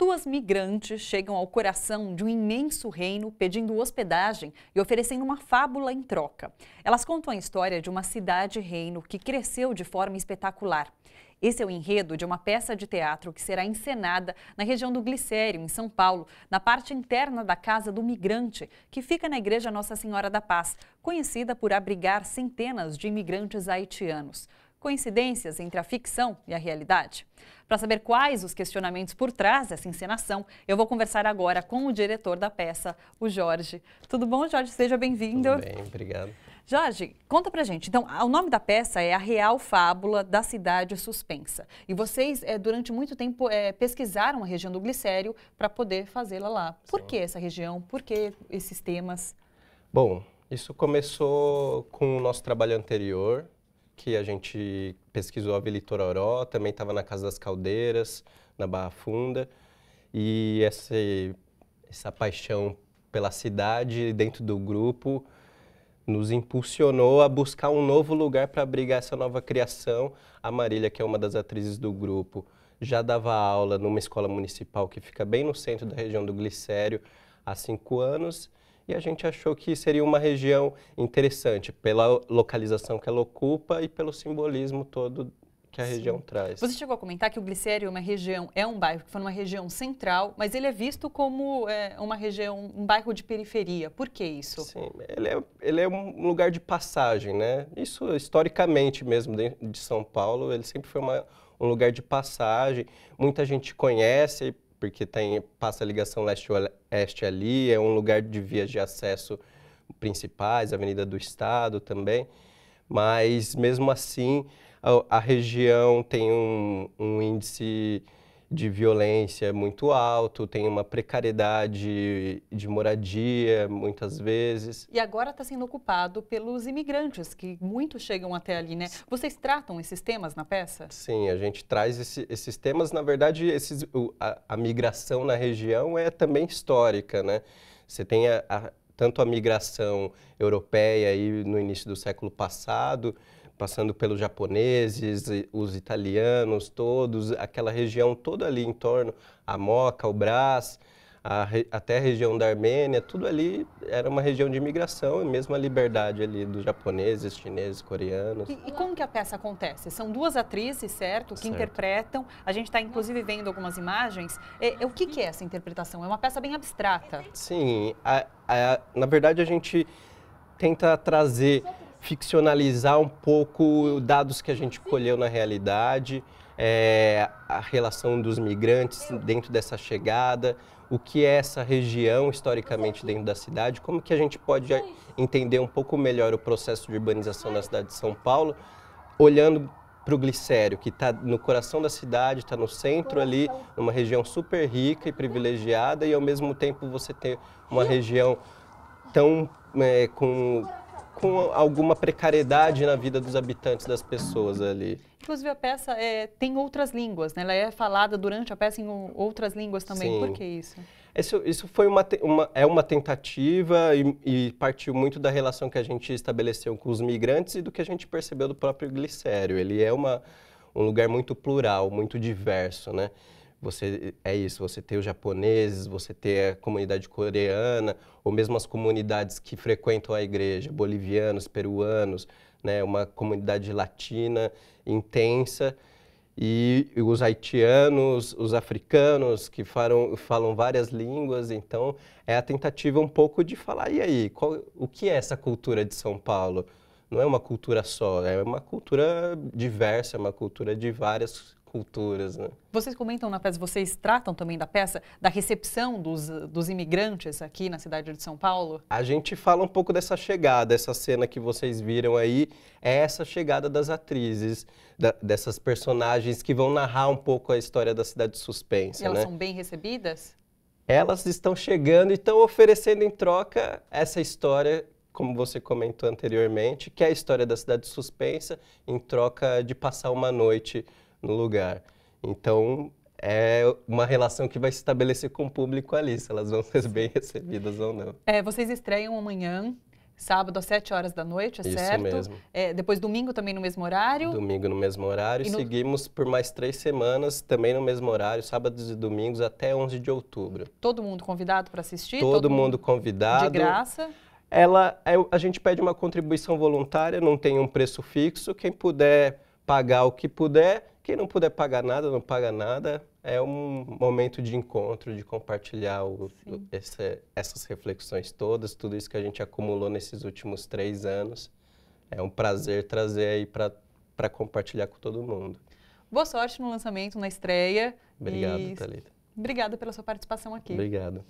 Duas migrantes chegam ao coração de um imenso reino pedindo hospedagem e oferecendo uma fábula em troca. Elas contam a história de uma cidade-reino que cresceu de forma espetacular. Esse é o enredo de uma peça de teatro que será encenada na região do Glicério, em São Paulo, na parte interna da Casa do Migrante, que fica na Igreja Nossa Senhora da Paz, conhecida por abrigar centenas de imigrantes haitianos coincidências entre a ficção e a realidade. Para saber quais os questionamentos por trás dessa encenação, eu vou conversar agora com o diretor da peça, o Jorge. Tudo bom, Jorge? Seja bem-vindo. Tudo bem, obrigado. Jorge, conta pra gente. Então, o nome da peça é A Real Fábula da Cidade Suspensa. E vocês, é, durante muito tempo, é, pesquisaram a região do Glicério para poder fazê-la lá. Por Sim. que essa região? Por que esses temas? Bom, isso começou com o nosso trabalho anterior, que a gente pesquisou a Vila Tororó, também estava na Casa das Caldeiras, na Barra Funda. E essa, essa paixão pela cidade dentro do grupo nos impulsionou a buscar um novo lugar para abrigar essa nova criação. A Marília, que é uma das atrizes do grupo, já dava aula numa escola municipal que fica bem no centro da região do Glicério há cinco anos e a gente achou que seria uma região interessante pela localização que ela ocupa e pelo simbolismo todo que a Sim. região traz. Você chegou a comentar que o Glicério é uma região, é um bairro que foi numa região central, mas ele é visto como é, uma região, um bairro de periferia. Por que isso? Sim, ele é, ele é um lugar de passagem, né? Isso historicamente mesmo de São Paulo, ele sempre foi uma, um lugar de passagem. Muita gente conhece porque tem, tá passa a ligação leste-oeste ali, é um lugar de vias de acesso principais, Avenida do Estado também, mas mesmo assim a, a região tem um, um índice de violência muito alto, tem uma precariedade de moradia muitas vezes. E agora está sendo ocupado pelos imigrantes, que muitos chegam até ali, né? Vocês tratam esses temas na peça? Sim, a gente traz esse, esses temas. Na verdade, esses, a, a, migração na região é também histórica, né? Você tem a, a, tanto a migração europeia aí no início do século passado, passando pelos japoneses, os italianos, todos, aquela região toda ali em torno, a Moca, o Brás, a, até a região da Armênia, tudo ali era uma região de imigração e mesmo a liberdade ali dos japoneses, chineses, coreanos. E, e como que a peça acontece? São duas atrizes, certo, que certo. interpretam. A gente está inclusive vendo algumas imagens. E, é, é, o que, que, é essa interpretação? É uma peça bem abstrata. Sim, a, a, na verdade a gente tenta trazer ficcionalizar um pouco dados que a gente colheu na realidade, é, a relação dos migrantes dentro dessa chegada, o que é essa região historicamente dentro da cidade, como que a gente pode entender um pouco melhor o processo de urbanização na cidade de São Paulo, olhando para o glicério, que está no coração da cidade, está no centro ali, numa região super rica e privilegiada, e ao mesmo tempo você tem uma região tão é, com com alguma precariedade na vida dos habitantes das pessoas ali. Inclusive a peça é, tem outras línguas, né? Ela é falada durante a peça em outras línguas também. Sim. Por que isso? Isso, isso foi uma, uma, é uma tentativa e, e, partiu muito da relação que a gente estabeleceu com os migrantes e do que a gente percebeu do próprio Glicério. Ele é uma, um lugar muito plural, muito diverso, né? você é isso, você ter os japoneses, você ter a comunidade coreana, ou mesmo as comunidades que frequentam a igreja, bolivianos, peruanos, né, uma comunidade latina intensa, e os haitianos, os africanos que falam, falam várias línguas, então é a tentativa um pouco de falar, e aí, qual, o que é essa cultura de São Paulo? Não é uma cultura só, é uma cultura diversa, é uma cultura de várias culturas. Né? Vocês comentam na peça, vocês tratam também da peça, da recepção dos, dos imigrantes aqui na cidade de São Paulo? A gente fala um pouco dessa chegada, essa cena que vocês viram aí, é essa chegada das atrizes, da, dessas personagens que vão narrar um pouco a história da cidade suspensa. E elas né? são bem recebidas? Elas estão chegando e estão oferecendo em troca essa história como você comentou anteriormente, que é a história da cidade suspensa em troca de passar uma noite no lugar. Então, é uma relação que vai se estabelecer com o público ali, se elas vão ser bem recebidas ou não. É, vocês estreiam amanhã, sábado às 7 horas da noite, é Isso certo? mesmo. É, depois domingo também no mesmo horário? Domingo no mesmo horário. E no... Seguimos por mais três semanas, também no mesmo horário, sábados e domingos, até 11 de outubro. Todo mundo convidado para assistir? Todo, Todo mundo, mundo convidado. De graça? Ela, é, a gente pede uma contribuição voluntária, não tem um preço fixo. Quem puder pagar o que puder quem não puder pagar nada, não paga nada, é um momento de encontro, de compartilhar o, esse, essas reflexões todas, tudo isso que a gente acumulou nesses últimos três anos. É um prazer trazer aí para compartilhar com todo mundo. Boa sorte no lançamento, na estreia. Obrigado, e... Thalita. Obrigada pela sua participação aqui. Obrigado.